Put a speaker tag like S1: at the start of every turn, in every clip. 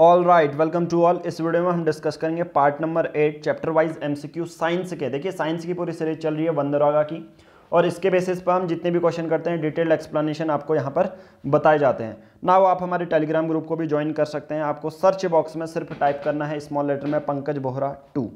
S1: all right welcome to all इस video में हम डिस्कस करेंगे part number eight chapter wise MCQ science के देखिए साइंस की पूरी सीरीज चल रही है वंदरागा की और इसके बेसिस पर हम जितने भी क्वेश्चन करते हैं डिटेल्ड एक्सप्लेनेशन आपको यहाँ पर बताए जाते हैं ना वो आप हमारे टेलीग्राम ग्रुप को भी ज्वाइन कर सकते हैं आपको सर्च बॉक्स में सिर्फ टाइप करना है स्मॉल लेटर में Pankaj Bohra two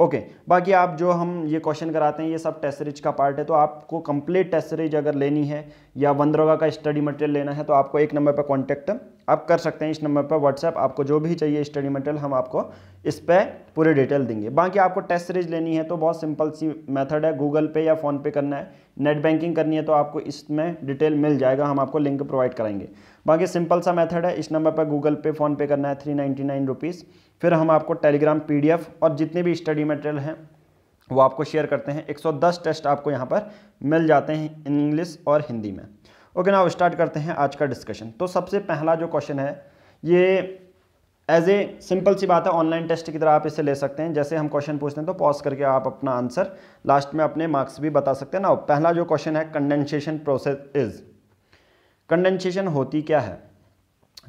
S1: okay okay, बाकी आप जो हम ये क्वेश्चन कराते हैं ये सब टेस्ट सीरीज का पार्ट है तो आपको कंप्लीट टेस्ट सीरीज अगर लेनी है या वंदरोगा का स्टडी मटेरियल लेना है तो आपको एक नंबर पर कॉन्टैक्ट आप कर सकते हैं इस नंबर पर व्हाट्सएप आपको जो भी चाहिए स्टडी मटेरियल हम आपको इस पर पूरे डिटेल देंगे बाकी आपको टेस्ट सीरीज लेनी है तो बहुत सिंपल सी मेथड है गूगल पे या फ़ोन पे करना है नेट बैंकिंग करनी है तो आपको इसमें डिटेल मिल जाएगा हम आपको लिंक प्रोवाइड कराएंगे बाकी सिंपल सा मेथड है इस नंबर पर गूगल पे फ़ोन पे करना है थ्री नाइन्टी फिर हम आपको टेलीग्राम पी और जितने भी स्टडी मटेरियल हैं वो आपको शेयर करते हैं एक टेस्ट आपको यहाँ पर मिल जाते हैं इंग्लिश और हिंदी में ओके नाउ स्टार्ट करते हैं आज का डिस्कशन तो सबसे पहला जो क्वेश्चन है ये एज ए सिंपल सी बात है ऑनलाइन टेस्ट की तरह आप इसे ले सकते हैं जैसे हम क्वेश्चन पूछते हैं तो पॉज करके आप अपना आंसर लास्ट में अपने मार्क्स भी बता सकते हैं ना पहला जो क्वेश्चन है कंडेंसेशन प्रोसेस इज कंडेंसेशन होती क्या है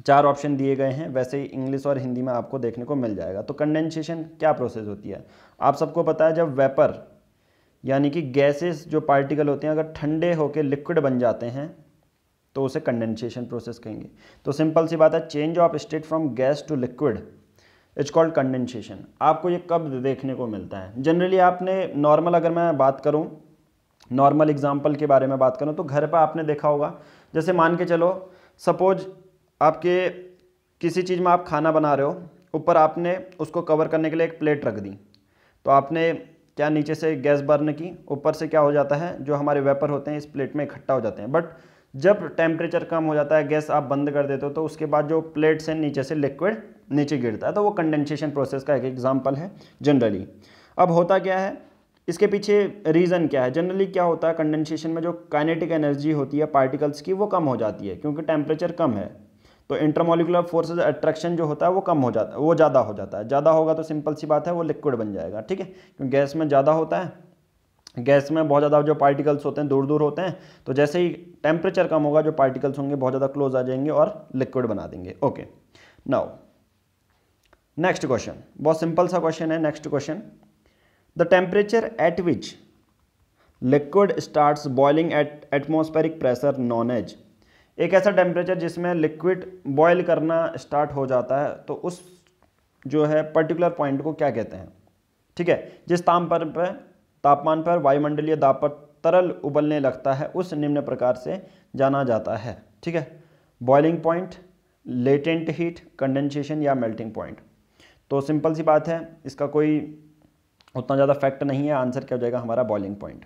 S1: चार ऑप्शन दिए गए हैं वैसे ही इंग्लिश और हिंदी में आपको देखने को मिल जाएगा तो कंडेंसेशन क्या प्रोसेस होती है आप सबको पता है जब वेपर यानी कि गैसेस जो पार्टिकल होते हैं अगर ठंडे होकर लिक्विड बन जाते हैं तो उसे कंडेंसेशन प्रोसेस कहेंगे तो सिंपल सी बात है change of state from gas to liquid it's called condensation आपको ये कब देखने को मिलता है जनरली आपने नॉर्मल अगर मैं बात करूँ नॉर्मल एग्जाम्पल के बारे में बात करूँ तो घर पर आपने देखा होगा जैसे मान के चलो सपोज आपके किसी चीज़ में आप खाना बना रहे हो ऊपर आपने उसको कवर करने के लिए एक प्लेट रख दी तो आपने क्या नीचे से गैस बर्न की ऊपर से क्या हो जाता है जो हमारे वेपर होते हैं इस प्लेट में इकट्ठा हो जाते हैं बट जब टेम्परेचर कम हो जाता है गैस आप बंद कर देते हो तो उसके बाद जो प्लेट्स हैं नीचे से लिक्विड नीचे गिरता है तो वो कंडेंसेशन प्रोसेस का एक एग्जाम्पल है जनरली अब होता क्या है इसके पीछे रीज़न क्या है जनरली क्या होता है कंडेंसेशन में जो काइनेटिक एनर्जी होती है पार्टिकल्स की वो कम हो जाती है क्योंकि टेम्परेचर कम है तो इंटरमोलिकुलर फोर्सेज अट्रैक्शन जो होता है वो कम हो जाता है वो ज़्यादा हो जाता है ज़्यादा होगा तो सिंपल सी बात है वो लिक्विड बन जाएगा ठीक है क्योंकि गैस में ज़्यादा होता है गैस में बहुत ज़्यादा जो पार्टिकल्स होते हैं दूर दूर होते हैं तो जैसे ही टेम्परेचर कम होगा जो पार्टिकल्स होंगे बहुत ज़्यादा क्लोज आ जाएंगे और लिक्विड बना देंगे ओके नाउ नेक्स्ट क्वेश्चन बहुत सिंपल सा क्वेश्चन है next question the temperature at which liquid start boiling at atmospheric pressure known as एक ऐसा टेम्परेचर जिसमें लिक्विड बॉयल करना स्टार्ट हो जाता है तो उस जो है पर्टिकुलर पॉइंट को क्या कहते हैं ठीक है जिस ताम पर तापमान पर वायुमंडलीय दाब पर तरल उबलने लगता है उस निम्न प्रकार से जाना जाता है ठीक है boiling point latent heat condensation या मेल्टिंग पॉइंट तो सिंपल सी बात है इसका कोई उतना ज़्यादा फैक्ट नहीं है आंसर क्या हो जाएगा हमारा बॉइलिंग पॉइंट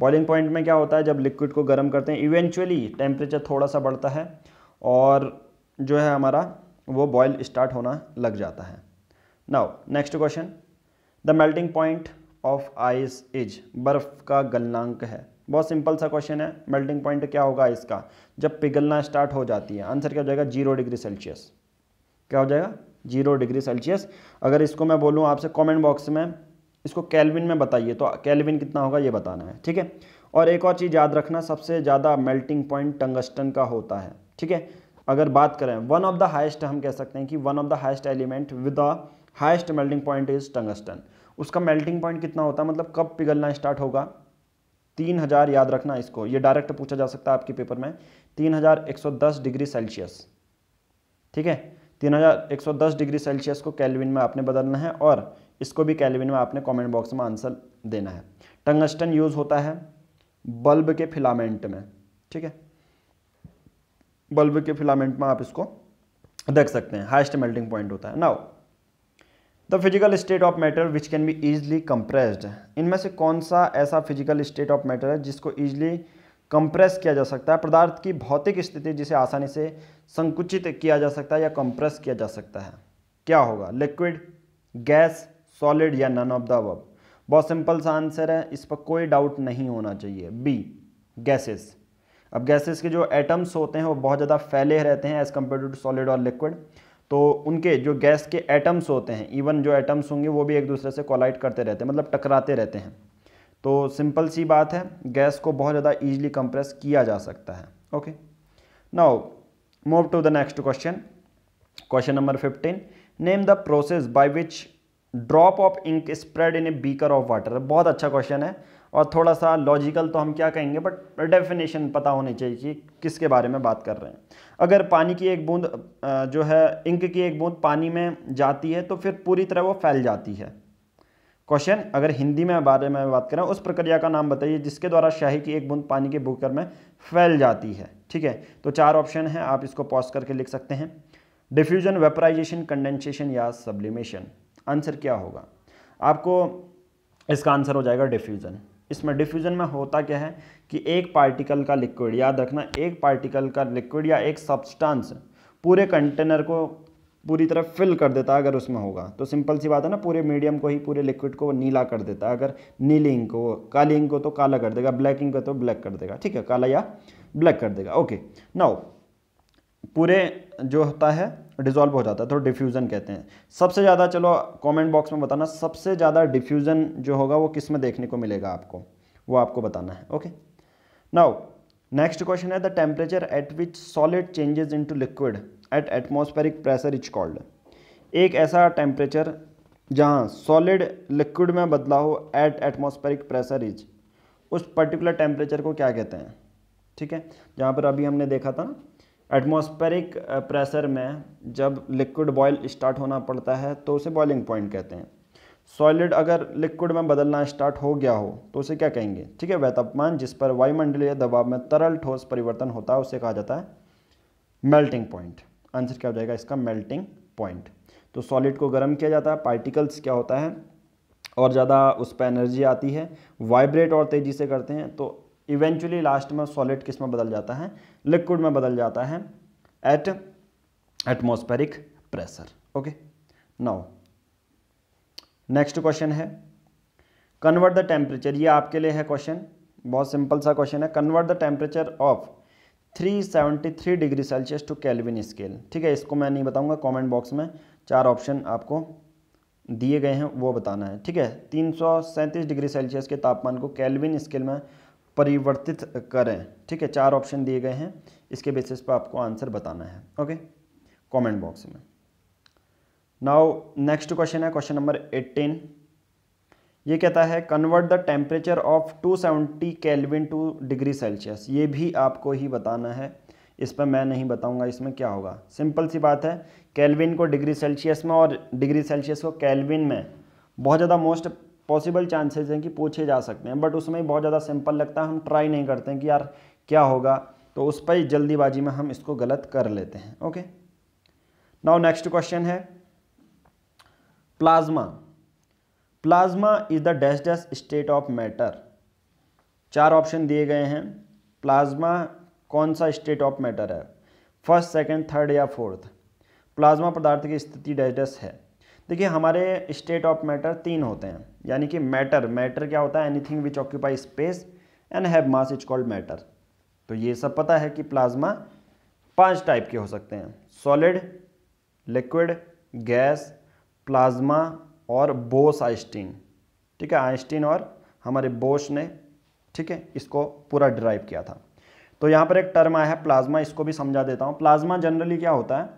S1: बॉइलिंग पॉइंट में क्या होता है जब लिक्विड को गर्म करते हैं इवेंचुअली टेम्परेचर थोड़ा सा बढ़ता है और जो है हमारा वो बॉयल स्टार्ट होना लग जाता है now next question the melting point of ice is बर्फ़ का गलनांक है बहुत सिंपल सा क्वेश्चन है मेल्टिंग पॉइंट क्या होगा इसका जब पिघलना स्टार्ट हो जाती है आंसर क्या हो जाएगा जीरो डिग्री सेल्सियस क्या हो जाएगा जीरो डिग्री सेल्सियस अगर इसको मैं बोलूँ आपसे कॉमेंट बॉक्स में इसको कैलविन में बताइए तो कैलविन कितना होगा ये बताना है ठीक है और एक और चीज़ याद रखना सबसे ज़्यादा मेल्टिंग पॉइंट टंगस्टन का होता है ठीक है अगर बात करें वन ऑफ द हाइस्ट हम कह सकते हैं कि one of the highest element with the highest melting point is tungsten उसका मेल्टिंग पॉइंट कितना होता है मतलब कब पिघलना स्टार्ट होगा तीन हज़ार याद रखना इसको ये डायरेक्ट पूछा जा सकता है आपके पेपर में तीन हज़ार एक सौ दस डिग्री सेल्सियस ठीक है तीन हज़ार एक सौ दस डिग्री सेल्सियस को कैलविन में आपने बदलना है और इसको भी कैलविन में आपने कॉमेंट बॉक्स में आंसर देना है टंगस्टन यूज़ होता है बल्ब के फिलामेंट में ठीक है बल्ब के फिलामेंट में आप इसको देख सकते हैं हाइस्ट मेल्टिंग पॉइंट होता है now the physical state of matter which can be easily compressed इनमें से कौन सा ऐसा फिजिकल स्टेट ऑफ मैटर है जिसको ईजली कंप्रेस किया जा सकता है पदार्थ की भौतिक स्थिति जिसे आसानी से संकुचित किया जा सकता है या कंप्रेस किया जा सकता है क्या होगा लिक्विड गैस सॉलिड या नन ऑफ द वब बहुत सिंपल सा आंसर है इस पर कोई डाउट नहीं होना चाहिए बी गैसेस अब गैसेस के जो एटम्स होते हैं वो बहुत ज़्यादा फैले रहते हैं एज़ कम्पेयर टू सॉलिड और लिक्विड तो उनके जो गैस के एटम्स होते हैं इवन जो एटम्स होंगे वो भी एक दूसरे से कोलाइट करते रहते हैं मतलब टकराते रहते हैं तो सिंपल सी बात है गैस को बहुत ज़्यादा ईजिली कंप्रेस किया जा सकता है okay now move to the next question question number fifteen name the process by which drop of ink spread in a beaker of water बहुत अच्छा क्वेश्चन है और थोड़ा सा लॉजिकल तो हम क्या कहेंगे बट डेफिनेशन पता होनी चाहिए कि किसके बारे में बात कर रहे हैं अगर पानी की एक बूंद जो है इंक की एक बूंद पानी में जाती है तो फिर पूरी तरह वो फैल जाती है क्वेश्चन अगर हिंदी में बारे में बात करें उस प्रक्रिया का नाम बताइए जिसके द्वारा शाही की एक बूंद पानी के बूकर में फैल जाती है ठीक है तो चार ऑप्शन है आप इसको पॉज करके लिख सकते हैं डिफ्यूजन वेपराइजेशन कंडेंसेशन या सब्लिमेशन आंसर क्या होगा आपको इसका आंसर हो जाएगा डिफ्यूजन इसमें डिफ्यूजन में होता क्या है कि एक पार्टिकल का लिक्विड याद रखना एक पार्टिकल का लिक्विड या एक सब्सटेंस पूरे कंटेनर को पूरी तरह फिल कर देता है अगर उसमें होगा तो सिंपल सी बात है ना पूरे मीडियम को ही पूरे लिक्विड को नीला कर देता है अगर नीली इंक को काली इंक को तो काला कर देगा ब्लैक इंक को तो ब्लैक कर देगा ठीक है काला या ब्लैक कर देगा ओके नाउ पूरे जो होता है डिज़ोल्व हो जाता है तो डिफ्यूज़न कहते हैं सबसे ज़्यादा चलो कमेंट बॉक्स में बताना सबसे ज़्यादा डिफ्यूज़न जो होगा वो किस में देखने को मिलेगा आपको वो आपको बताना है ओके नाउ नेक्स्ट क्वेश्चन है the temperature at which solid changes in liquid at atmospheric pressure is called एक ऐसा टेम्परेचर जहाँ सॉलिड लिक्विड में बदलाव हो एट एटमोस्फेरिक प्रेशर इज उस पर्टिकुलर टेम्परेचर को क्या कहते हैं ठीक है जहाँ पर अभी हमने देखा था एटमॉस्फेरिक प्रेशर में जब लिक्विड बॉयल स्टार्ट होना पड़ता है तो उसे बॉइलिंग पॉइंट कहते हैं सॉलिड अगर लिक्विड में बदलना स्टार्ट हो गया हो तो उसे क्या कहेंगे ठीक है वह तापमान जिस पर वायुमंडलीय दबाव में तरल ठोस परिवर्तन होता है उसे कहा जाता है मेल्टिंग पॉइंट आंसर क्या हो जाएगा इसका मेल्टिंग पॉइंट तो सॉलिड को गर्म किया जाता है पार्टिकल्स क्या होता है और ज़्यादा उस पर एनर्जी आती है वाइब्रेट और तेज़ी से करते हैं तो इवेंचुअली लास्ट में सॉलिड किस में बदल जाता है लिक्विड में बदल जाता है at atmospheric pressure okay now next question है कन्वर्ट द टेम्परेचर ये आपके लिए है क्वेश्चन बहुत सिंपल सा क्वेश्चन है convert the temperature of 373 degree Celsius to kelvin scale ठीक है इसको मैं नहीं बताऊंगा कमेंट बॉक्स में चार ऑप्शन आपको दिए गए हैं वो बताना है ठीक है तीन डिग्री सेल्सियस के तापमान को कैलविन स्केल में परिवर्तित करें ठीक है चार ऑप्शन दिए गए हैं इसके बेसिस पर आपको आंसर बताना है ओके कमेंट बॉक्स में नाउ नेक्स्ट क्वेश्चन है क्वेश्चन नंबर 18 ये कहता है convert the temperature of 270 seventy kelvin to degree Celsius ये भी आपको ही बताना है इस पर मैं नहीं बताऊंगा इसमें क्या होगा सिंपल सी बात है कैलविन को डिग्री सेल्सियस में और डिग्री सेल्सियस को कैलविन में बहुत ज़्यादा मोस्ट पॉसिबल चांसेस हैं कि पूछे जा सकते हैं बट उसमें बहुत ज़्यादा सिंपल लगता है हम ट्राई नहीं करते हैं कि यार क्या होगा तो उस पर जल्दीबाजी में हम इसको गलत कर लेते हैं ओके नाउ नेक्स्ट क्वेश्चन है plasma plasma is the dash dash state of matter चार ऑप्शन दिए गए हैं प्लाज्मा कौन सा स्टेट ऑफ मैटर है फर्स्ट सेकेंड थर्ड या फोर्थ प्लाज्मा पदार्थ की स्थिति डैश डैश है देखिए हमारे स्टेट ऑफ मैटर तीन होते हैं यानी कि मैटर मैटर क्या होता है anything which occupy space and have mass is called matter तो ये सब पता है कि प्लाज्मा पांच टाइप के हो सकते हैं सॉलिड लिक्विड गैस प्लाज्मा और बोस आइस्टीन ठीक है आइंस्टीन और हमारे बोस ने ठीक है इसको पूरा ड्राइव किया था तो यहाँ पर एक टर्म आया है प्लाज्मा इसको भी समझा देता हूँ प्लाज्मा जनरली क्या होता है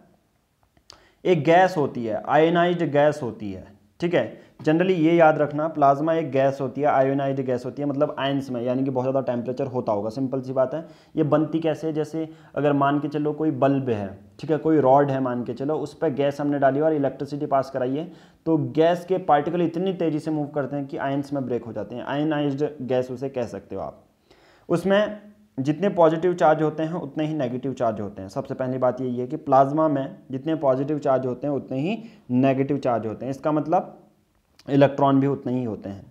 S1: एक गैस होती है आयोनाइज गैस होती है ठीक है जनरली ये याद रखना प्लाज्मा एक गैस होती है आयोनाइज गैस होती है मतलब आयंस में यानी कि बहुत ज़्यादा टेम्परेचर होता होगा सिंपल सी बात है ये बनती कैसे है जैसे अगर मान के चलो कोई बल्ब है ठीक है कोई रॉड है मान के चलो उस पर गैस हमने डाली और इलेक्ट्रिसिटी पास कराइए तो गैस के पार्टिकल इतनी तेज़ी से मूव करते हैं कि आयंस में ब्रेक हो जाते हैं आयोनाइज गैस उसे कह सकते हो आप उसमें जितने पॉजिटिव चार्ज होते हैं उतने ही नेगेटिव चार्ज होते हैं सबसे पहली बात यही है कि प्लाज्मा में जितने पॉजिटिव चार्ज होते हैं उतने ही नेगेटिव चार्ज होते हैं इसका मतलब इलेक्ट्रॉन भी उतने ही होते हैं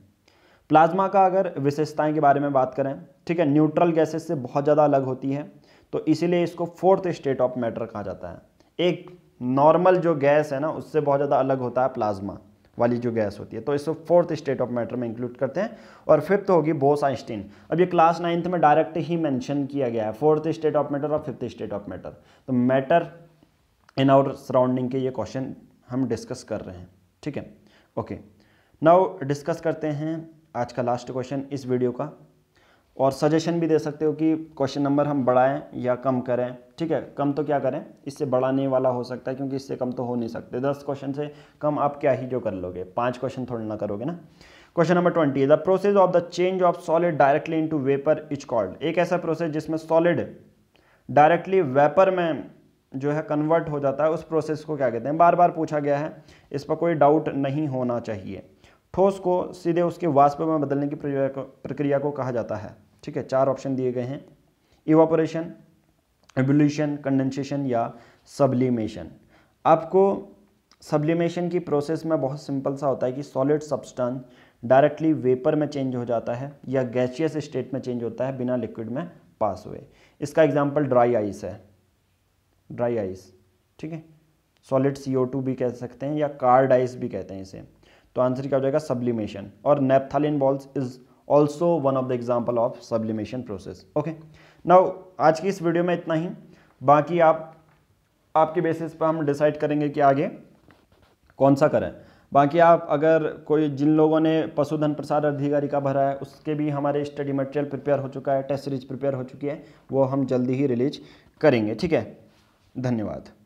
S1: प्लाज्मा का अगर विशेषताएं के बारे में बात करें ठीक है न्यूट्रल गैसेस से बहुत ज़्यादा अलग होती है तो इसीलिए इसको फोर्थ स्टेट ऑफ मैटर कहा जाता है एक नॉर्मल जो गैस है ना उससे बहुत ज़्यादा अलग होता है प्लाज्मा वाली जो गैस होती है तो इसको फोर्थ स्टेट ऑफ मैटर में इंक्लूड करते हैं और फिफ्थ होगी बोस आइंस्टीन अब ये क्लास नाइन्थ में डायरेक्ट ही मेंशन किया गया है फोर्थ स्टेट ऑफ मैटर और फिफ्थ स्टेट ऑफ मैटर तो मैटर इन आवर सराउंडिंग के ये क्वेश्चन हम डिस्कस कर रहे हैं ठीक है ओके नाउ डिस्कस करते हैं आज का लास्ट क्वेश्चन इस वीडियो का और सजेशन भी दे सकते हो कि क्वेश्चन नंबर हम बढ़ाएं या कम करें ठीक है कम तो क्या करें इससे बढ़ाने वाला हो सकता है क्योंकि इससे कम तो हो नहीं सकते दस क्वेश्चन से कम आप क्या ही जो कर लोगे पाँच क्वेश्चन थोड़ा ना करोगे ना question number twenty the process of the change of solid directly in vapour is called एक ऐसा प्रोसेस जिसमें सॉलिड डायरेक्टली वेपर में जो है कन्वर्ट हो जाता है उस प्रोसेस को क्या कहते हैं बार बार पूछा गया है इस पर कोई डाउट नहीं होना चाहिए ठोस को सीधे उसके वाष्प में बदलने की प्रक्रिया को कहा जाता है ठीक है चार ऑप्शन दिए गए हैं इवापोरेशन एवोल्यूशन कंडेंसेशन या सब्लिमेशन आपको सब्लिमेशन की प्रोसेस में बहुत सिंपल सा होता है कि सॉलिड सब्सटेंस डायरेक्टली वेपर में चेंज हो जाता है या गैशियस स्टेट में चेंज होता है बिना लिक्विड में पास हुए इसका एग्जांपल ड्राई आइस है ड्राई आइस ठीक है सॉलिड सी भी कह सकते हैं या कार्ड आइस भी कहते हैं इसे तो आंसर क्या हो जाएगा सब्लिमेशन और naphthalene balls is also one of the example of sublimation process okay now आज की इस वीडियो में इतना ही बाकी आप आपके बेसिस पर हम डिसाइड करेंगे कि आगे कौन सा करें बाकी आप अगर कोई जिन लोगों ने पशुधन प्रसार अधिकारी का भरा है उसके भी हमारे स्टडी मटेरियल प्रिपेयर हो चुका है टेस्ट सीरीज प्रिपेयर हो चुकी है वो हम जल्दी ही रिलीज करेंगे ठीक है धन्यवाद